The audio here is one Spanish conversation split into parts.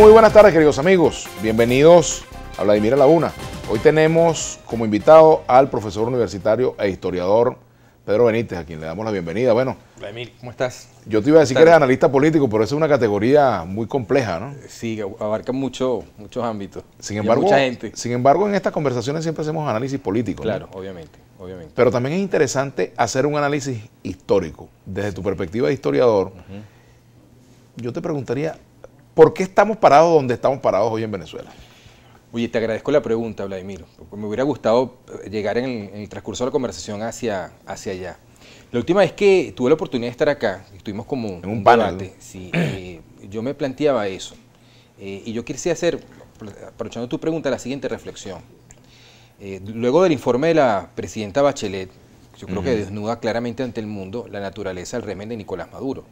Muy buenas tardes, queridos amigos. Bienvenidos a Vladimir a la Una. Hoy tenemos como invitado al profesor universitario e historiador Pedro Benítez, a quien le damos la bienvenida. Bueno, Vladimir, ¿cómo estás? Yo te iba a decir que eres analista político, pero esa es una categoría muy compleja, ¿no? Sí, abarca muchos ámbitos. Sin embargo, gente. Sin embargo, en estas conversaciones siempre hacemos análisis político. Claro, obviamente, obviamente. Pero también es interesante hacer un análisis histórico. Desde tu perspectiva de historiador, yo te preguntaría, ¿Por qué estamos parados donde estamos parados hoy en Venezuela? Oye, te agradezco la pregunta, Vladimir, me hubiera gustado eh, llegar en el, transcurso de la conversación hacia, hacia allá. La última vez que tuve la oportunidad de estar acá, estuvimos como en un, un sí, eh, yo me planteaba eso. Eh, y yo quisiera hacer, aprovechando tu pregunta, la siguiente reflexión. luego del informe de la presidenta Bachelet, yo creo que desnuda claramente ante el mundo la naturaleza del remen de Nicolás Maduro.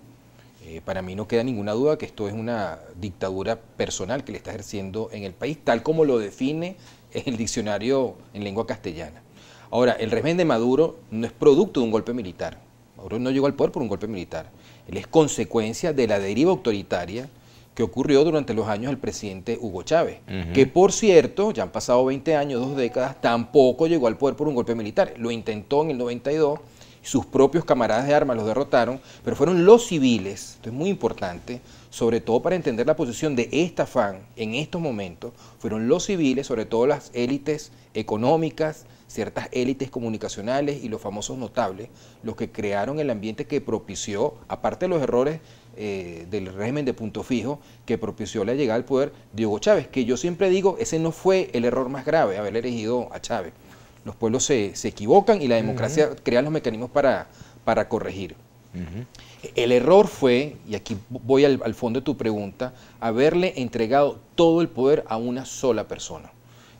Eh, para mí no queda ninguna duda que esto es una dictadura personal que le está ejerciendo en el país, tal como lo define el diccionario en lengua castellana. Ahora, el régimen de Maduro no es producto de un golpe militar. Maduro no llegó al poder por un golpe militar. Él es consecuencia de la deriva autoritaria que ocurrió durante los años del presidente Hugo Chávez, que por cierto, ya han pasado 20 años, dos décadas, tampoco llegó al poder por un golpe militar. Lo intentó en el 92, sus propios camaradas de armas los derrotaron, pero fueron los civiles, esto es muy importante, sobre todo para entender la posición de esta FAN en estos momentos, fueron los civiles, sobre todo las élites económicas, ciertas élites comunicacionales y los famosos notables, los que crearon el ambiente que propició, aparte de los errores eh, del régimen de punto fijo, que propició la llegada al poder de Hugo Chávez, que yo siempre digo, ese no fue el error más grave, haber elegido a Chávez los pueblos se, equivocan y la democracia crea los mecanismos para, para corregir. El error fue, y aquí voy al, fondo de tu pregunta, haberle entregado todo el poder a una sola persona.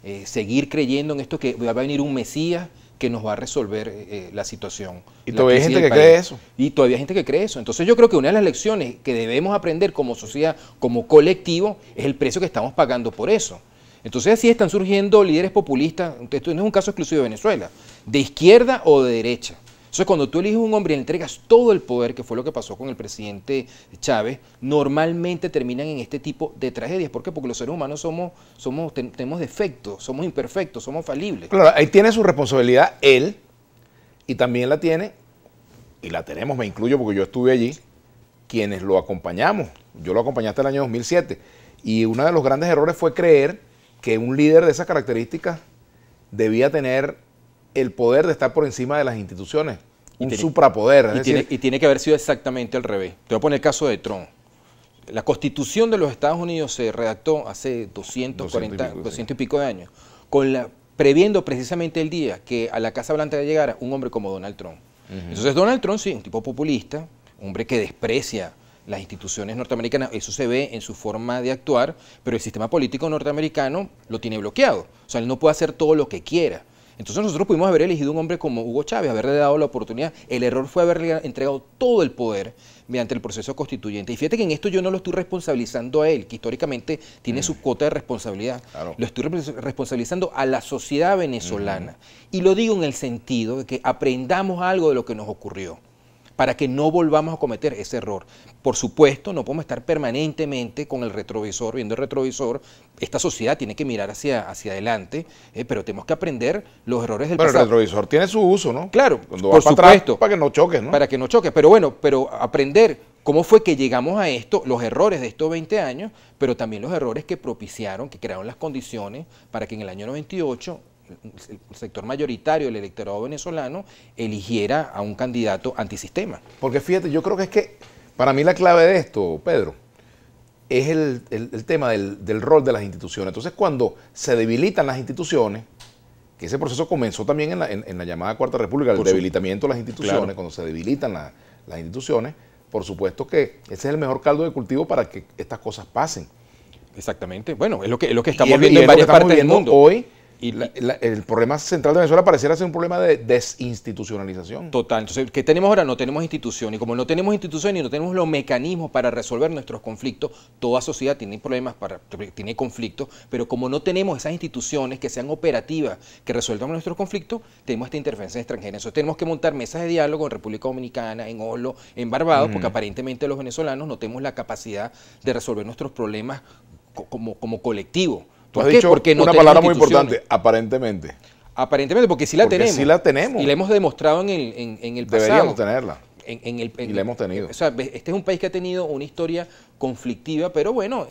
Eh, seguir creyendo en esto que va a venir un Mesías que nos va a resolver eh, eh, la situación. Y todavía hay gente que cree eso. Y todavía hay gente que cree eso. Entonces yo creo que una de las lecciones que debemos aprender como sociedad, como colectivo, es el precio que estamos pagando por eso. Entonces así están surgiendo líderes populistas, esto no es un caso exclusivo de Venezuela, de izquierda o de derecha. Entonces, cuando tú eliges un hombre y le entregas todo el poder, que fue lo que pasó con el presidente Chávez, normalmente terminan en este tipo de tragedias. ¿Por qué? Porque los seres humanos somos, tenemos defectos, somos imperfectos, somos falibles. Claro, ahí tiene su responsabilidad él, y también la tiene, y la tenemos, me incluyo porque yo estuve allí, quienes lo acompañamos. Yo lo acompañé hasta el año 2007. Y uno de los grandes errores fue creer que un líder de esas características debía tener el poder de estar por encima de las instituciones, un suprapoder. y, tiene, que haber sido exactamente al revés. Te voy a poner el caso de Trump. La constitución de los Estados Unidos se redactó hace 240, 200 y pico, y pico de años, con la, previendo precisamente el día que a la Casa Blanca llegara un hombre como Donald Trump. Entonces Donald Trump sí, un tipo populista, un hombre que desprecia las instituciones norteamericanas, eso se ve en su forma de actuar, pero el sistema político norteamericano lo tiene bloqueado. O sea, él no puede hacer todo lo que quiera. Entonces nosotros pudimos haber elegido un hombre como Hugo Chávez, haberle dado la oportunidad. El error fue haberle entregado todo el poder mediante el proceso constituyente. Y fíjate que en esto yo no lo estoy responsabilizando a él, que históricamente tiene mm. su cuota de responsabilidad. Lo estoy responsabilizando a la sociedad venezolana. Mm. Y lo digo en el sentido de que aprendamos algo de lo que nos ocurrió para que no volvamos a cometer ese error. Por supuesto, no podemos estar permanentemente con el retrovisor, viendo el retrovisor. Esta sociedad tiene que mirar hacia, hacia adelante, eh, pero tenemos que aprender los errores del pasado. Pero el retrovisor tiene su uso, ¿no? Claro, por supuesto. Para, que no choques, ¿no? Para que no choques, pero bueno, pero aprender cómo fue que llegamos a esto, los errores de estos 20 años, pero también los errores que propiciaron, que crearon las condiciones para que en el año 98 el sector mayoritario del electorado venezolano eligiera a un candidato antisistema. Porque fíjate, yo creo que es que para mí la clave de esto, Pedro, es el, tema del, del, rol de las instituciones. Entonces, cuando se debilitan las instituciones, que ese proceso comenzó también en la, en, la llamada Cuarta República, el debilitamiento de las instituciones, cuando se debilitan las instituciones, por supuesto que ese es el mejor caldo de cultivo para que estas cosas pasen. Exactamente. Bueno, es lo que, es lo que estamos viendo en varias partes del mundo. Hoy y el problema central de Venezuela pareciera ser un problema de desinstitucionalización. Total. Entonces, ¿qué tenemos ahora? No tenemos institución. Y como no tenemos institución y no tenemos los mecanismos para resolver nuestros conflictos, toda sociedad tiene problemas, para, tiene conflictos, pero como no tenemos esas instituciones que sean operativas, que resuelvan nuestros conflictos, tenemos esta interferencia extranjera. Entonces, tenemos que montar mesas de diálogo en República Dominicana, en Oslo, en Barbados, porque mm. aparentemente los venezolanos no tenemos la capacidad de resolver nuestros problemas como colectivo. Tú has dicho una palabra muy importante, aparentemente. Aparentemente, porque sí la porque tenemos. Sí la tenemos. Y la hemos demostrado en el, en, pasado. Deberíamos tenerla. En, el, y la hemos tenido. O sea, este es un país que ha tenido una historia conflictiva, pero bueno,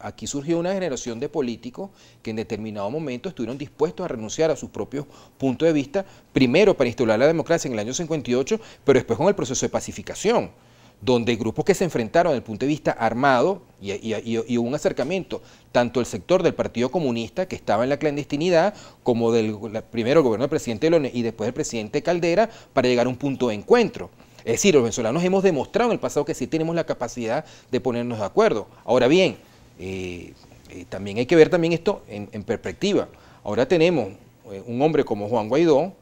aquí surgió una generación de políticos que en determinado momento estuvieron dispuestos a renunciar a sus propios puntos de vista, primero para instaurar la democracia en el año 58, pero después con el proceso de pacificación donde grupos que se enfrentaron desde el punto de vista armado y, hubo un acercamiento, tanto el sector del Partido Comunista, que estaba en la clandestinidad, como del primero gobierno del presidente López y después el presidente Caldera, para llegar a un punto de encuentro. Es decir, los venezolanos hemos demostrado en el pasado que sí tenemos la capacidad de ponernos de acuerdo. Ahora bien, eh, eh, también hay que ver también esto en, perspectiva. Ahora tenemos eh, un hombre como Juan Guaidó,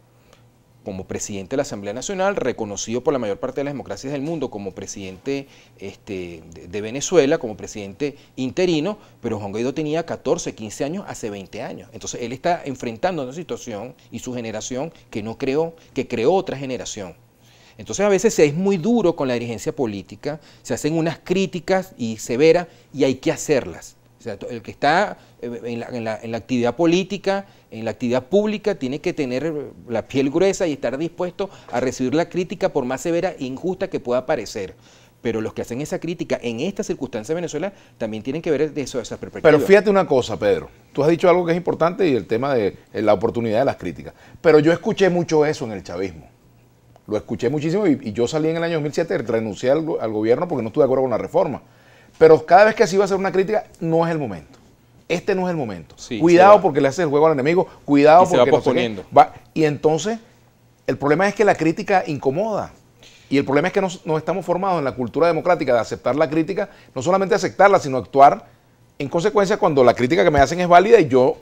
como presidente de la Asamblea Nacional, reconocido por la mayor parte de las democracias del mundo como presidente este, de Venezuela, como presidente interino, pero Juan Guaidó tenía 14, 15 años hace 20 años. Entonces él está enfrentando una situación y su generación que no creó, que creó otra generación. Entonces a veces se es muy duro con la dirigencia política, se hacen unas críticas y severas y hay que hacerlas el que está eh, en la, actividad política, en la actividad pública, tiene que tener la piel gruesa y estar dispuesto a recibir la crítica por más severa e injusta que pueda parecer. Pero los que hacen esa crítica en esta circunstancia de Venezuela también tienen que ver de eso, de Pero fíjate una cosa, Pedro. Tú has dicho algo que es importante y el tema de eh, la oportunidad de las críticas. Pero yo escuché mucho eso en el chavismo lo escuché muchísimo y, yo salí en el año 2007, renuncié al, al, gobierno porque no estuve de acuerdo con la reforma. Pero cada vez que así va a hacer una crítica, no es el momento. Este no es el momento. cuidado porque le hace el juego al enemigo, cuidado porque se va Y entonces, el problema es que la crítica incomoda. Y el problema es que no, estamos formados en la cultura democrática de aceptar la crítica, no solamente aceptarla, sino actuar en consecuencia cuando la crítica que me hacen es válida y yo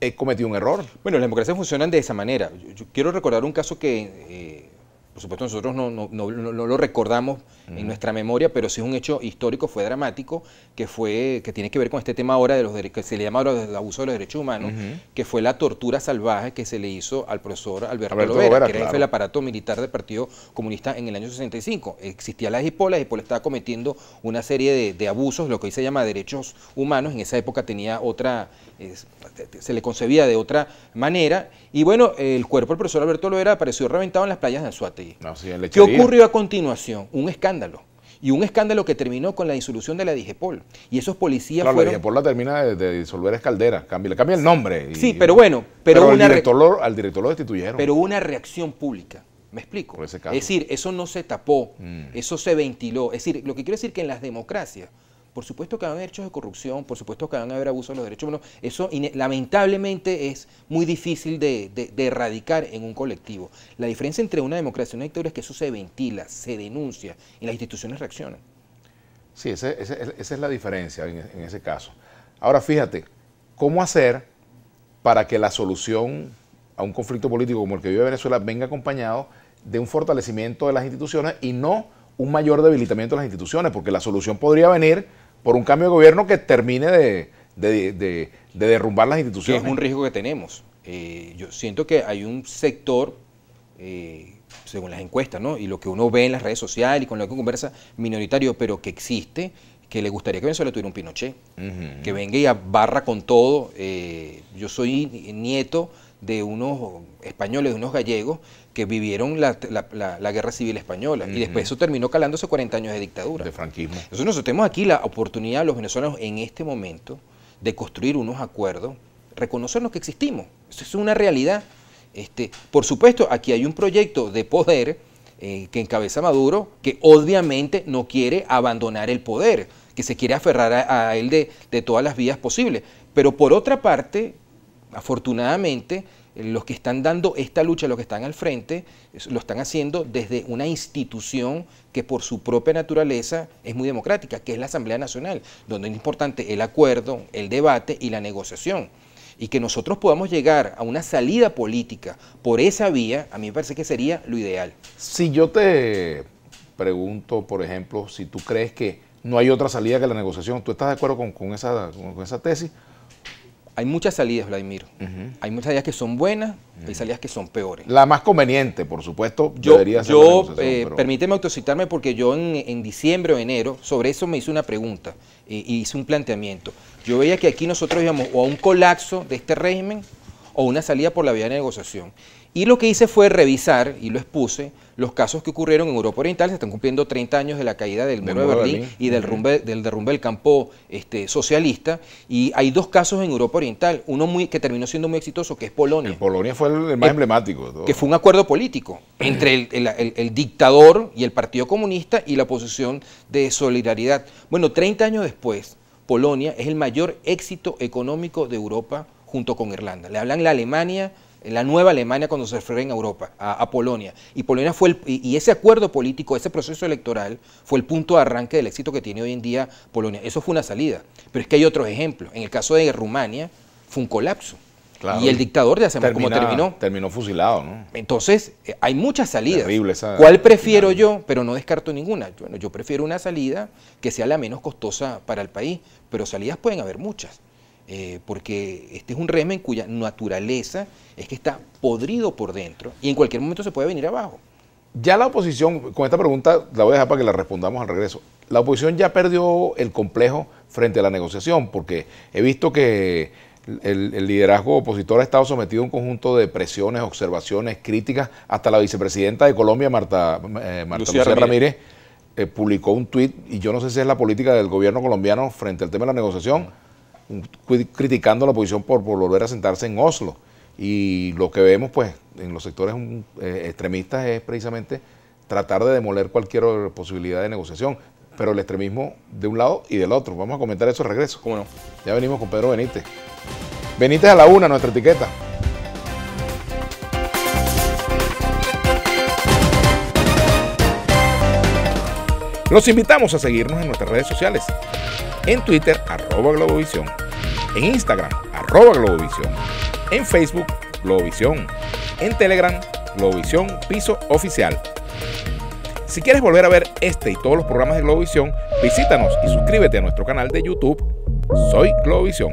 he cometido un error. Bueno, las democracias funcionan de esa manera. Yo, quiero recordar un caso que eh, por supuesto nosotros no, lo recordamos en nuestra memoria, pero sí es un hecho histórico, fue dramático, que fue que tiene que ver con este tema ahora de los que se le llama ahora el abuso de los derechos humanos, que fue la tortura salvaje que se le hizo al profesor Alberto, Lovera, que era el aparato militar del Partido Comunista en el año 65. Existía la hipólas, la Hipola estaba cometiendo una serie de, abusos, lo que hoy se llama derechos humanos, en esa época tenía otra, se le concebía de otra manera, y bueno, el cuerpo del profesor Alberto Lovera apareció reventado en las playas de Azuate ¿Qué ocurrió a continuación? Un escándalo. Y un escándalo que terminó con la disolución de la Digepol. Y esos policías fueron... la Digepol la termina de, disolver Escaldera, Cambia, el nombre. sí, pero bueno... Pero, una al, director lo, destituyeron. Pero una reacción pública. ¿Me explico? Es decir, eso no se tapó, mm. eso se ventiló. Es decir, lo que quiero decir que en las democracias por supuesto que van a haber hechos de corrupción, por supuesto que van a haber abusos de los derechos humanos. Eso lamentablemente es muy difícil de, erradicar en un colectivo. La diferencia entre una democracia y una dictadura es que eso se ventila, se denuncia y las instituciones reaccionan. Sí, esa es la diferencia en ese caso. Ahora fíjate, ¿cómo hacer para que la solución a un conflicto político como el que vive Venezuela venga acompañado de un fortalecimiento de las instituciones y no un mayor debilitamiento de las instituciones? Porque la solución podría venir por un cambio de gobierno que termine de, derrumbar las instituciones. es un riesgo que tenemos. Eh, yo siento que hay un sector, eh, según las encuestas, ¿no? y lo que uno ve en las redes sociales y con lo que conversa, minoritario, pero que existe, que le gustaría que Venezuela tuviera un Pinochet, que venga y barra con todo. Eh, yo soy nieto de unos españoles, de unos gallegos que vivieron la, guerra civil española. Y después eso terminó calándose 40 años de dictadura. De franquismo. Entonces nosotros tenemos aquí la oportunidad, los venezolanos, en este momento, de construir unos acuerdos, reconocernos que existimos. Eso es una realidad. Este, por supuesto, aquí hay un proyecto de poder eh, que encabeza Maduro, que obviamente no quiere abandonar el poder, que se quiere aferrar a, él de, de todas las vías posibles. Pero por otra parte, afortunadamente, eh, los que están dando esta lucha, los que están al frente, lo están haciendo desde una institución que por su propia naturaleza es muy democrática, que es la Asamblea Nacional, donde es importante el acuerdo, el debate y la negociación. Y que nosotros podamos llegar a una salida política por esa vía, a mí me parece que sería lo ideal. Si yo te pregunto, por ejemplo, si tú crees que no hay otra salida que la negociación, ¿tú estás de acuerdo con, con esa tesis? hay muchas salidas, Vladimir. Hay muchas salidas que son buenas, y hay salidas que son peores. La más conveniente, por supuesto, yo, debería ser Yo, eh, permíteme autocitarme porque yo en, diciembre o enero, sobre eso me hice una pregunta eh, y hice un planteamiento. Yo veía que aquí nosotros íbamos o a un colapso de este régimen o una salida por la vía de negociación. Y lo que hice fue revisar, y lo expuse, los casos que ocurrieron en Europa Oriental, se están cumpliendo 30 años de la caída del muro de, Berlín y del, derrumbe del campo este, socialista, y hay dos casos en Europa Oriental, uno muy, que terminó siendo muy exitoso, que es Polonia. Polonia fue el, más eh, emblemático. Que fue un acuerdo político entre el, dictador y el Partido Comunista y la posición de solidaridad. Bueno, 30 años después, Polonia es el mayor éxito económico de Europa junto con Irlanda. Le hablan la Alemania la nueva Alemania cuando se refiere en Europa, a, Polonia. Y Polonia fue el, y, ese acuerdo político, ese proceso electoral, fue el punto de arranque del éxito que tiene hoy en día Polonia. Eso fue una salida. Pero es que hay otros ejemplos. En el caso de Rumania, fue un colapso. Y el dictador de se como terminó? Terminó fusilado, ¿no? Entonces, eh, hay muchas salidas. Terrible esa ¿Cuál prefiero yo? Pero no descarto ninguna. Bueno, yo prefiero una salida que sea la menos costosa para el país, pero salidas pueden haber muchas. Eh, porque este es un régimen cuya naturaleza es que está podrido por dentro y en cualquier momento se puede venir abajo. Ya la oposición, con esta pregunta la voy a dejar para que la respondamos al regreso, la oposición ya perdió el complejo frente a la negociación, porque he visto que el, liderazgo opositor ha estado sometido a un conjunto de presiones, observaciones, críticas. Hasta la vicepresidenta de Colombia, Marta, eh, Ramírez, eh, publicó un tuit, y yo no sé si es la política del gobierno colombiano frente al tema de la negociación criticando la oposición por, volver a sentarse en Oslo. Y lo que vemos pues en los sectores mm, eh, extremistas es precisamente tratar de demoler cualquier posibilidad de negociación, pero el extremismo de un lado y del otro. Vamos a comentar eso al regreso. ¿Cómo no? Ya venimos con Pedro Benítez. Benítez a la una, nuestra etiqueta. Los invitamos a seguirnos en nuestras redes sociales en Twitter arroba Globovisión, en Instagram arroba Globovisión, en Facebook Globovisión, en Telegram Globovisión Piso Oficial. Si quieres volver a ver este y todos los programas de Globovisión, visítanos y suscríbete a nuestro canal de YouTube Soy Globovisión.